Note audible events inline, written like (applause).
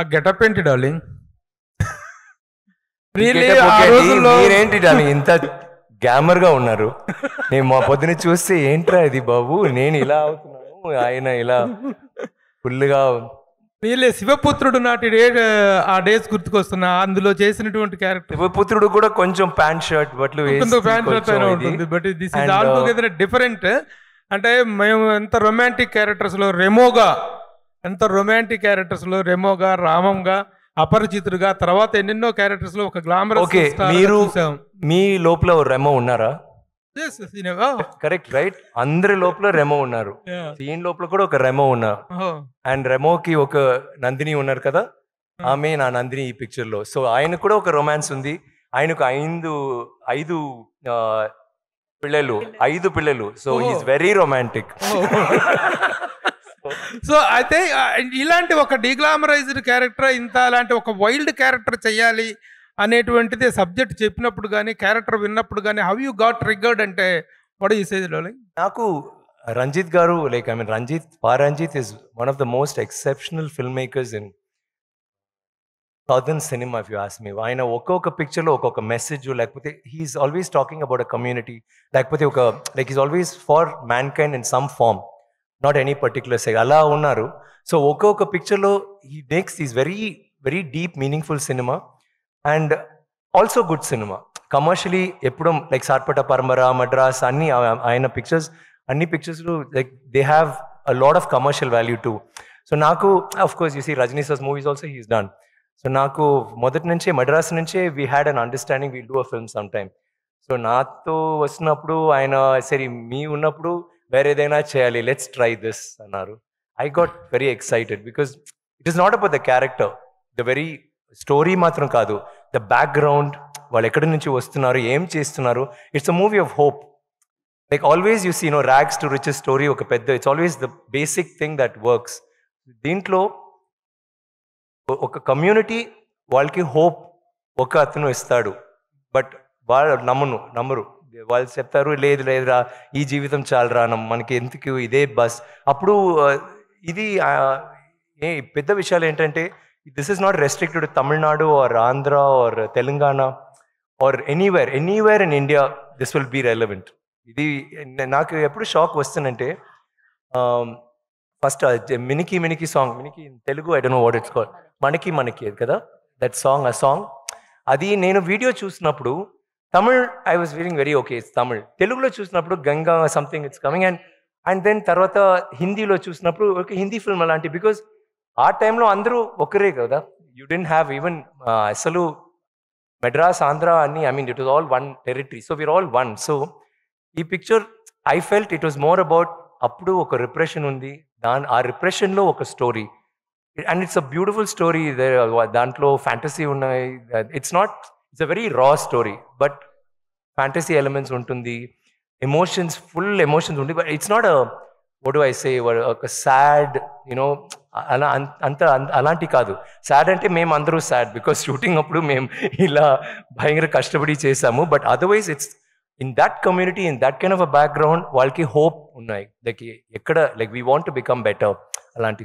ఆ గెటప్ ఏంటి డార్లింగ్ మీరేంటి డార్లింగ్ ఇంత గ్యామర్ గా ఉన్నారు నేను మా పొద్దున చూస్తే ఏంట్రా ఇది బాబు నేను ఇలా అవుతున్నాను ఆయన ఇలా ఫుల్గా వీళ్ళే శివపుత్రుడు నాటి డే ఆ డేస్ గుర్తుకొస్తున్నా అందులో చేసినటువంటి క్యారెక్టర్ శివపుత్రుడు కూడా కొంచెం ప్యాంట్ షర్ట్ బట్లు ప్యాంట్ షర్ట్ ఉంటుంది but this is all together different అంటే మేము ఎంత రొమాంటిక్ క్యారెక్టర్స్ లో రెమోగా ఎంత రొమాంటిక్ క్యారెక్టర్స్లో రెమోగా రామంగా అపరిచితుడుగా తర్వాత ఎన్నెన్నో క్యారెక్టర్స్ లో ఒక గ్లామర్ ఓకే మీరు మీ లోపల రెమో ఉన్నారా కరెక్ట్ రైట్ (laughs) అందరి లోపల రెమో ఉన్నారు సీన్ లోపల కూడా ఒక రెమో ఉన్నారు oh. అండ్ రెమోకి ఒక నందిని ఉన్నారు కదా hmm. ఆమె నా నందిని ఈ పిక్చర్ లో సో ఆయన కూడా ఒక రొమాన్స్ ఉంది ఆయనకు ఐదు ఐదు పిల్లలు ఐదు పిల్లలు so is very romantic so అయితే ఇలాంటి ఒక డిగ్లామరైజ్డ్ క్యారెక్టర్ ఇంత అలాంటి ఒక వైల్డ్ క్యారెక్టర్ చేయాలి అనేటువంటిది సబ్జెక్ట్ చెప్పినప్పుడు కానీ క్యారెక్టర్ విన్నప్పుడు కానీ హౌ యూ గాట్ రిగర్డ్ అంటే వాడు ఈ నాకు రంజిత్ గారు like I mean Ranjith Pa Ranjith is one of the most exceptional film makers in southern cinema if you ask me ఆయన ఒక్కొక్క పిక్చర్లో ఒక్కొక్క మెసేజ్ లేకపోతే he's always talking about a community లేకపోతే ఒక like is always for mankind in some form not any particular sect అలా ఉన్నారు so ఒక్కొక్క పిక్చర్లో he makes is very very deep meaningful cinema and also good cinema commercially ఎప్పుడూ like Sarpatta Parambarai Madras అన్ని ఆయన pictures అన్ని pictures like they have a lot of commercial value too so నాకు of course you see Rajini sir's movies also he's done so నాకు మొదటి నుంచే మద్రాస్ నుంచే we had an understanding we do a film some time so నాతో వచ్చినప్పుడు ఆయన సరే మీ ఉన్నప్పుడు వేరేదైనా చేయాలి లెట్స్ ట్రై దిస్ అన్నారు I got very excited because it is not about the character the very story మాత్రం కాదు ద బ్యాక్గ్రౌండ్ వాళ్ళు ఎక్కడి నుంచి వస్తున్నారు ఏం చేస్తున్నారు it's a movie of hope like always you see know rags to rich story ఒక పెద్ద it's always the basic thing that works దీంట్లో ఒక కమ్యూనిటీ వాళ్ళకి హోప్ ఒక అతను ఇస్తాడు బట్ వాళ్ళు నమ్మను నమ్మరు వాళ్ళు చెప్తారు లేదు లేదురా ఈ జీవితం చాలు రానం మనకి ఎందుకు ఇదే బస్ అప్పుడు ఇది పెద్ద విషయాలు ఏంటంటే this is not restricted Tamil Nadu or Andhra or Telangana or anywhere anywhere in India this will be relevant ఇది నాకు ఎప్పుడు షాక్ వస్తుందంటే first Minikki Minikki song Minikki Telugu I don't know what it's call మనకి మనకి కదా దట్ సాంగ్ ఆ సాంగ్ అది నేను వీడియో చూసినప్పుడు Tamil I was feeling very okay it's Tamil తెలుగులో చూసినప్పుడు Ganga something it's coming and and then తర్వాత హిందీలో చూసినప్పుడు ఒక హిందీ ఫిల్మ్ అలాంటి బికాజ్ ఆ టైంలో అందరూ ఒకరే కదా యూ డెంట్ హ్యావ్ ఈవెన్ అసలు మెడ్రాస్ ఆంధ్ర అని I mean it was all one territory so we're all one so ఈ picture I felt it was more about అప్పుడు ఒక రిప్రెషన్ ఉంది దాని ఆ రిప్రెషన్లో ఒక story and it's a beautiful story దాంట్లో ఫ్యాంటసీ ఉన్నాయి it's not it's a very raw story but fantasy elements ఉంటుంది ఎమోషన్స్ ఫుల్ ఎమోషన్స్ ఉంటుంది but it's not what I say ఒక సాడ్ యునో అలా అంత అలాంటి కాదు సాడ్ అంటే మేము అందరూ సాడ్ బికాస్ షూటింగ్ అప్పుడు మేము ఇలా భయంకర కష్టపడి చేశాము but otherwise it's in that community in that kind of a background వాళ్ళకి హోప్ ఉన్నాయి లైక్ ఎక్కడ like we want become better అలాంటి